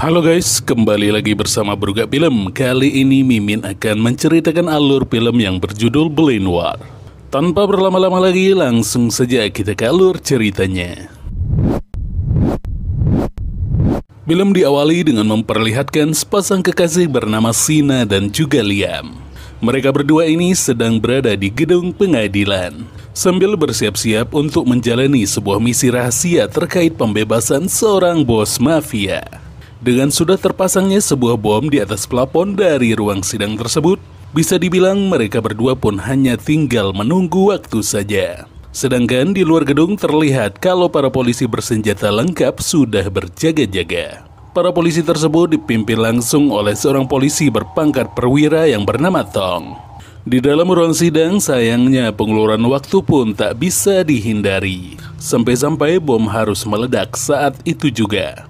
Halo guys, kembali lagi bersama Bruga Film. Kali ini Mimin akan menceritakan alur film yang berjudul Belenwar. Tanpa berlama-lama lagi, langsung saja kita ke alur ceritanya. Film diawali dengan memperlihatkan sepasang kekasih bernama Sina dan juga Liam. Mereka berdua ini sedang berada di gedung pengadilan sambil bersiap-siap untuk menjalani sebuah misi rahasia terkait pembebasan seorang bos mafia. Dengan sudah terpasangnya sebuah bom di atas plafon dari ruang sidang tersebut, bisa dibilang mereka berdua pun hanya tinggal menunggu waktu saja. Sedangkan di luar gedung terlihat kalau para polisi bersenjata lengkap sudah berjaga-jaga. Para polisi tersebut dipimpin langsung oleh seorang polisi berpangkat perwira yang bernama Tong. Di dalam ruang sidang, sayangnya pengeluaran waktu pun tak bisa dihindari. Sampai-sampai bom harus meledak saat itu juga.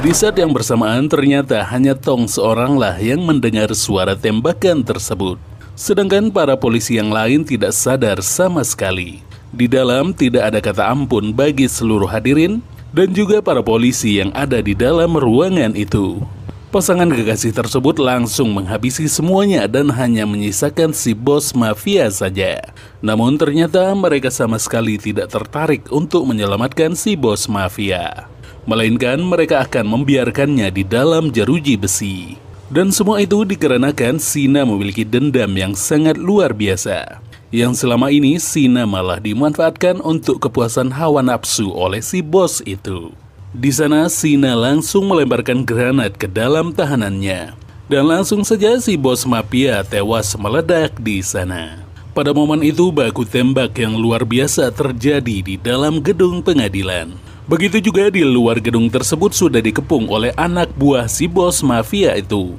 Di saat yang bersamaan ternyata hanya Tong seoranglah yang mendengar suara tembakan tersebut. Sedangkan para polisi yang lain tidak sadar sama sekali. Di dalam tidak ada kata ampun bagi seluruh hadirin dan juga para polisi yang ada di dalam ruangan itu. Pasangan kekasih tersebut langsung menghabisi semuanya dan hanya menyisakan si bos mafia saja. Namun ternyata mereka sama sekali tidak tertarik untuk menyelamatkan si bos mafia melainkan mereka akan membiarkannya di dalam jeruji besi. Dan semua itu dikarenakan Sina memiliki dendam yang sangat luar biasa. Yang selama ini Sina malah dimanfaatkan untuk kepuasan hawa nafsu oleh si bos itu. Di sana Sina langsung melemparkan granat ke dalam tahanannya. Dan langsung saja si bos mafia tewas meledak di sana. Pada momen itu baku tembak yang luar biasa terjadi di dalam gedung pengadilan. Begitu juga di luar gedung tersebut sudah dikepung oleh anak buah si bos mafia itu.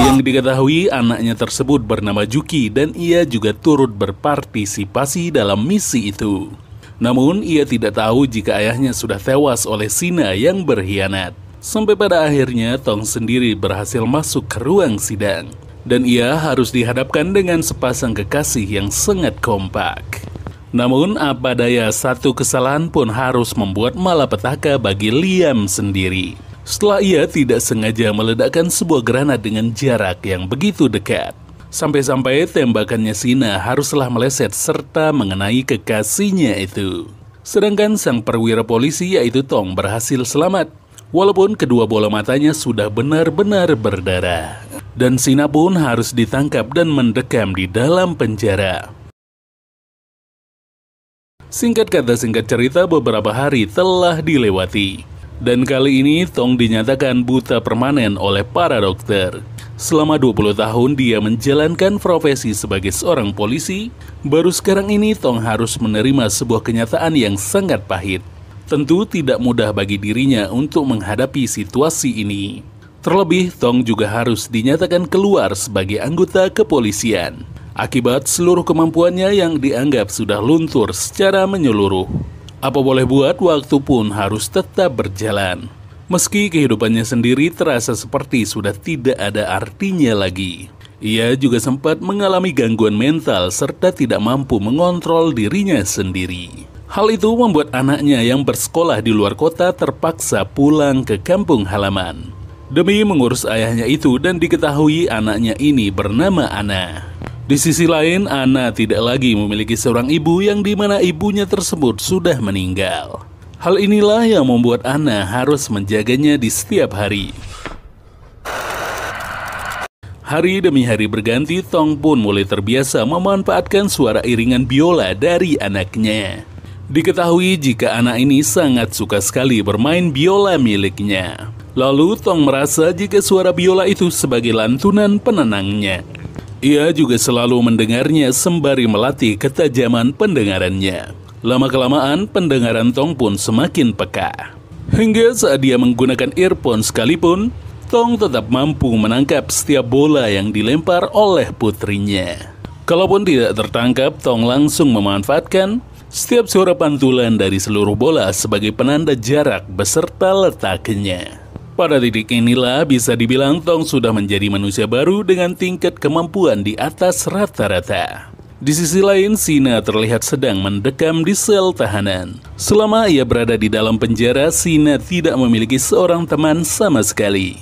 Yang diketahui anaknya tersebut bernama Juki dan ia juga turut berpartisipasi dalam misi itu. Namun ia tidak tahu jika ayahnya sudah tewas oleh Sina yang berkhianat. Sampai pada akhirnya Tong sendiri berhasil masuk ke ruang sidang. Dan ia harus dihadapkan dengan sepasang kekasih yang sangat kompak. Namun apa daya satu kesalahan pun harus membuat malapetaka bagi Liam sendiri. Setelah ia tidak sengaja meledakkan sebuah granat dengan jarak yang begitu dekat. Sampai-sampai tembakannya Sina haruslah meleset serta mengenai kekasihnya itu. Sedangkan sang perwira polisi yaitu Tong berhasil selamat walaupun kedua bola matanya sudah benar-benar berdarah. Dan Sina pun harus ditangkap dan mendekam di dalam penjara. Singkat kata singkat cerita beberapa hari telah dilewati. Dan kali ini Tong dinyatakan buta permanen oleh para dokter. Selama 20 tahun dia menjalankan profesi sebagai seorang polisi, baru sekarang ini Tong harus menerima sebuah kenyataan yang sangat pahit. Tentu tidak mudah bagi dirinya untuk menghadapi situasi ini. Terlebih, Tong juga harus dinyatakan keluar sebagai anggota kepolisian akibat seluruh kemampuannya yang dianggap sudah luntur secara menyeluruh. Apa boleh buat, waktu pun harus tetap berjalan. Meski kehidupannya sendiri terasa seperti sudah tidak ada artinya lagi. Ia juga sempat mengalami gangguan mental serta tidak mampu mengontrol dirinya sendiri. Hal itu membuat anaknya yang bersekolah di luar kota terpaksa pulang ke kampung halaman. Demi mengurus ayahnya itu dan diketahui anaknya ini bernama Ana. Di sisi lain, Ana tidak lagi memiliki seorang ibu yang mana ibunya tersebut sudah meninggal. Hal inilah yang membuat Ana harus menjaganya di setiap hari. Hari demi hari berganti, Tong pun mulai terbiasa memanfaatkan suara iringan biola dari anaknya. Diketahui jika anak ini sangat suka sekali bermain biola miliknya. Lalu Tong merasa jika suara biola itu sebagai lantunan penenangnya. Ia juga selalu mendengarnya sembari melatih ketajaman pendengarannya. Lama-kelamaan, pendengaran Tong pun semakin peka. Hingga saat dia menggunakan earphone sekalipun, Tong tetap mampu menangkap setiap bola yang dilempar oleh putrinya. Kalaupun tidak tertangkap, Tong langsung memanfaatkan setiap suara pantulan dari seluruh bola sebagai penanda jarak beserta letaknya. Pada titik inilah bisa dibilang Tong sudah menjadi manusia baru dengan tingkat kemampuan di atas rata-rata. Di sisi lain, Sina terlihat sedang mendekam di sel tahanan. Selama ia berada di dalam penjara, Sina tidak memiliki seorang teman sama sekali.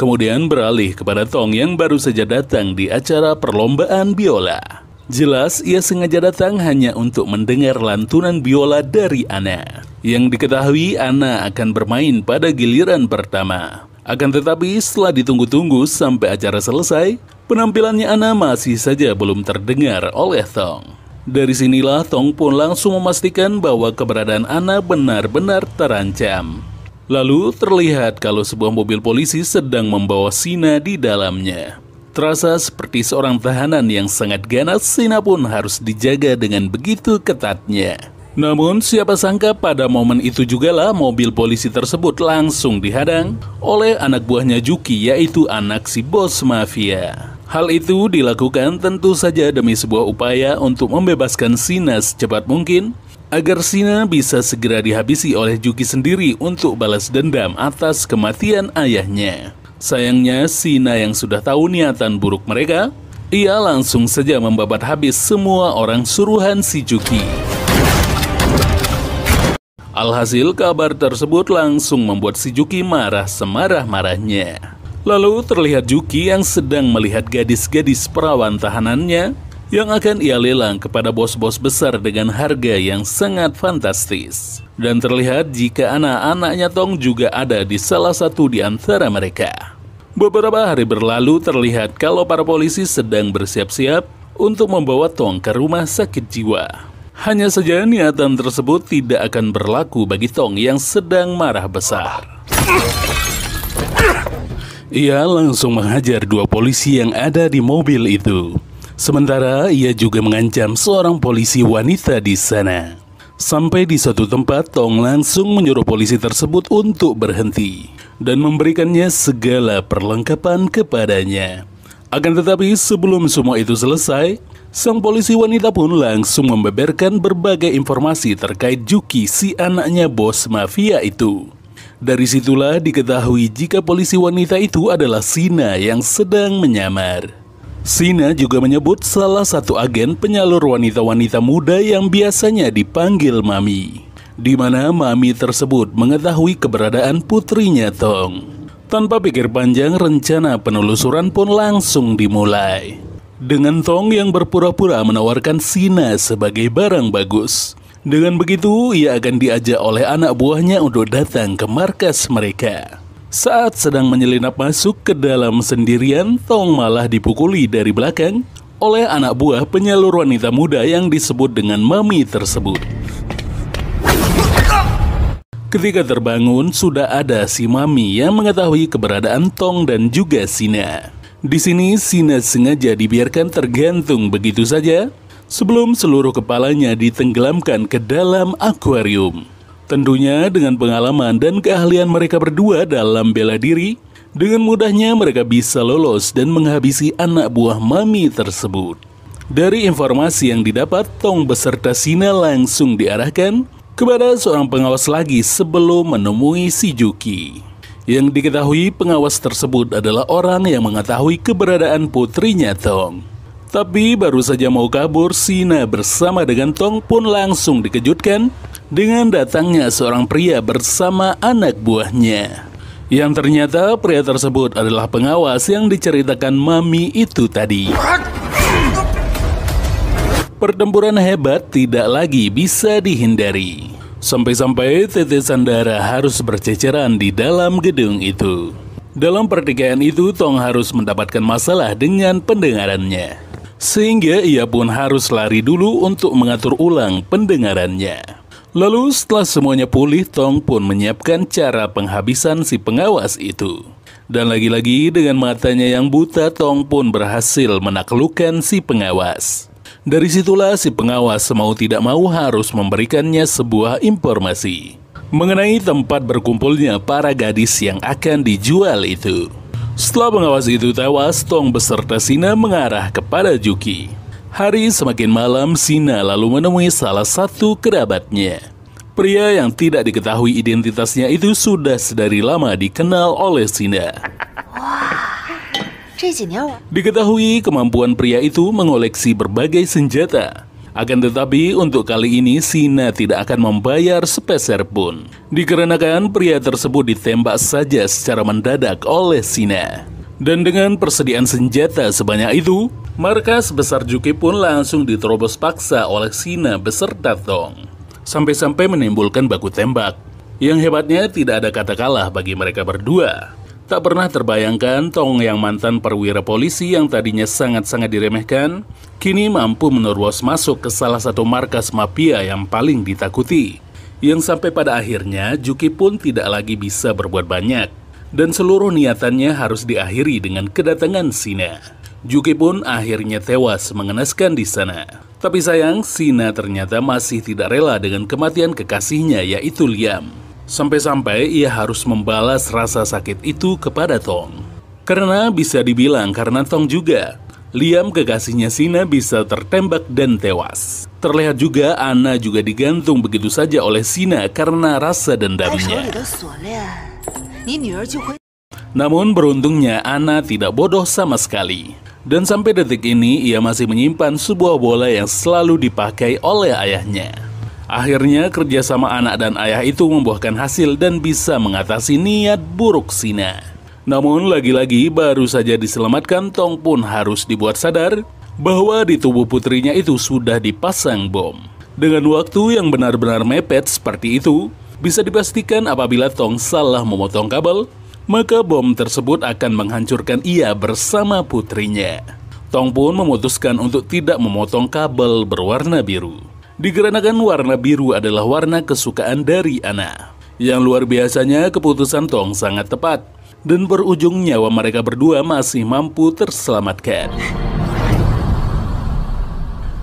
Kemudian beralih kepada Tong yang baru saja datang di acara perlombaan biola. Jelas ia sengaja datang hanya untuk mendengar lantunan biola dari Ana. Yang diketahui Ana akan bermain pada giliran pertama. Akan tetapi setelah ditunggu-tunggu sampai acara selesai, penampilannya Ana masih saja belum terdengar oleh Tong. Dari sinilah Tong pun langsung memastikan bahwa keberadaan Ana benar-benar terancam. Lalu terlihat kalau sebuah mobil polisi sedang membawa Sina di dalamnya. Terasa seperti seorang tahanan yang sangat ganas, Sina pun harus dijaga dengan begitu ketatnya. Namun siapa sangka pada momen itu jugalah mobil polisi tersebut langsung dihadang oleh anak buahnya Juki yaitu anak si bos mafia. Hal itu dilakukan tentu saja demi sebuah upaya untuk membebaskan Sina secepat mungkin agar Sina bisa segera dihabisi oleh Juki sendiri untuk balas dendam atas kematian ayahnya. Sayangnya, Sina yang sudah tahu niatan buruk mereka, ia langsung saja membabat habis semua orang suruhan si Juki. Alhasil, kabar tersebut langsung membuat si Juki marah semarah-marahnya. Lalu terlihat Juki yang sedang melihat gadis-gadis perawan tahanannya yang akan ia lelang kepada bos-bos besar dengan harga yang sangat fantastis. Dan terlihat jika anak-anaknya Tong juga ada di salah satu di antara mereka. Beberapa hari berlalu terlihat kalau para polisi sedang bersiap-siap untuk membawa Tong ke rumah sakit jiwa. Hanya saja niatan tersebut tidak akan berlaku bagi Tong yang sedang marah besar. Ia langsung menghajar dua polisi yang ada di mobil itu. Sementara ia juga mengancam seorang polisi wanita di sana. Sampai di suatu tempat, Tong langsung menyuruh polisi tersebut untuk berhenti dan memberikannya segala perlengkapan kepadanya. Akan tetapi sebelum semua itu selesai, sang polisi wanita pun langsung membeberkan berbagai informasi terkait Juki si anaknya bos mafia itu. Dari situlah diketahui jika polisi wanita itu adalah Sina yang sedang menyamar. Sina juga menyebut salah satu agen penyalur wanita-wanita muda yang biasanya dipanggil Mami di mana mami tersebut mengetahui keberadaan putrinya Tong. Tanpa pikir panjang, rencana penelusuran pun langsung dimulai. Dengan Tong yang berpura-pura menawarkan Sina sebagai barang bagus. Dengan begitu, ia akan diajak oleh anak buahnya untuk datang ke markas mereka. Saat sedang menyelinap masuk ke dalam sendirian, Tong malah dipukuli dari belakang oleh anak buah penyalur wanita muda yang disebut dengan mami tersebut. Ketika terbangun, sudah ada si Mami yang mengetahui keberadaan Tong dan juga Sina. Di sini, Sina sengaja dibiarkan tergantung begitu saja sebelum seluruh kepalanya ditenggelamkan ke dalam akuarium. Tentunya dengan pengalaman dan keahlian mereka berdua dalam bela diri, dengan mudahnya mereka bisa lolos dan menghabisi anak buah Mami tersebut. Dari informasi yang didapat, Tong beserta Sina langsung diarahkan kepada seorang pengawas lagi sebelum menemui si Juki. Yang diketahui pengawas tersebut adalah orang yang mengetahui keberadaan putrinya Tong. Tapi baru saja mau kabur, Sina bersama dengan Tong pun langsung dikejutkan dengan datangnya seorang pria bersama anak buahnya. Yang ternyata pria tersebut adalah pengawas yang diceritakan Mami itu tadi. Pertempuran hebat tidak lagi bisa dihindari. Sampai-sampai tetesan darah harus berceceran di dalam gedung itu. Dalam pertikaian itu, Tong harus mendapatkan masalah dengan pendengarannya. Sehingga ia pun harus lari dulu untuk mengatur ulang pendengarannya. Lalu setelah semuanya pulih, Tong pun menyiapkan cara penghabisan si pengawas itu. Dan lagi-lagi dengan matanya yang buta, Tong pun berhasil menaklukkan si pengawas. Dari situlah si pengawas mau tidak mau harus memberikannya sebuah informasi mengenai tempat berkumpulnya para gadis yang akan dijual itu. Setelah pengawas itu tewas, Tong beserta Sina mengarah kepada Juki. Hari semakin malam, Sina lalu menemui salah satu kerabatnya. Pria yang tidak diketahui identitasnya itu sudah sedari lama dikenal oleh Sina. Diketahui kemampuan pria itu mengoleksi berbagai senjata. Akan tetapi untuk kali ini Sina tidak akan membayar sepeser pun. Dikarenakan pria tersebut ditembak saja secara mendadak oleh Sina. Dan dengan persediaan senjata sebanyak itu, markas besar Juki pun langsung diterobos paksa oleh Sina beserta Tong. Sampai-sampai menimbulkan baku tembak. Yang hebatnya tidak ada kata kalah bagi mereka berdua. Tak pernah terbayangkan Tong yang mantan perwira polisi yang tadinya sangat-sangat diremehkan, kini mampu menerobos masuk ke salah satu markas mafia yang paling ditakuti. Yang sampai pada akhirnya Juki pun tidak lagi bisa berbuat banyak, dan seluruh niatannya harus diakhiri dengan kedatangan Sina. Juki pun akhirnya tewas mengenaskan di sana. Tapi sayang, Sina ternyata masih tidak rela dengan kematian kekasihnya yaitu Liam. Sampai-sampai ia harus membalas rasa sakit itu kepada Tong. Karena bisa dibilang karena Tong juga, Liam kekasihnya Sina bisa tertembak dan tewas. Terlihat juga Anna juga digantung begitu saja oleh Sina karena rasa dendamnya. Namun beruntungnya Anna tidak bodoh sama sekali. Dan sampai detik ini ia masih menyimpan sebuah bola yang selalu dipakai oleh ayahnya. Akhirnya kerjasama anak dan ayah itu membuahkan hasil dan bisa mengatasi niat buruk Sina. Namun lagi-lagi baru saja diselamatkan Tong pun harus dibuat sadar bahwa di tubuh putrinya itu sudah dipasang bom. Dengan waktu yang benar-benar mepet seperti itu, bisa dipastikan apabila Tong salah memotong kabel, maka bom tersebut akan menghancurkan ia bersama putrinya. Tong pun memutuskan untuk tidak memotong kabel berwarna biru. Dikarenakan warna biru adalah warna kesukaan dari Ana. Yang luar biasanya keputusan Tong sangat tepat dan berujung nyawa mereka berdua masih mampu terselamatkan.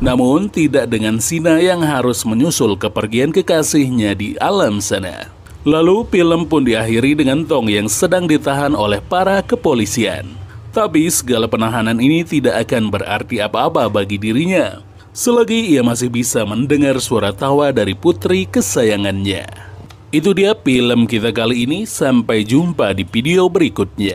Namun tidak dengan Sina yang harus menyusul kepergian kekasihnya di alam sana. Lalu film pun diakhiri dengan Tong yang sedang ditahan oleh para kepolisian. Tapi segala penahanan ini tidak akan berarti apa-apa bagi dirinya selagi ia masih bisa mendengar suara tawa dari putri kesayangannya. Itu dia film kita kali ini, sampai jumpa di video berikutnya.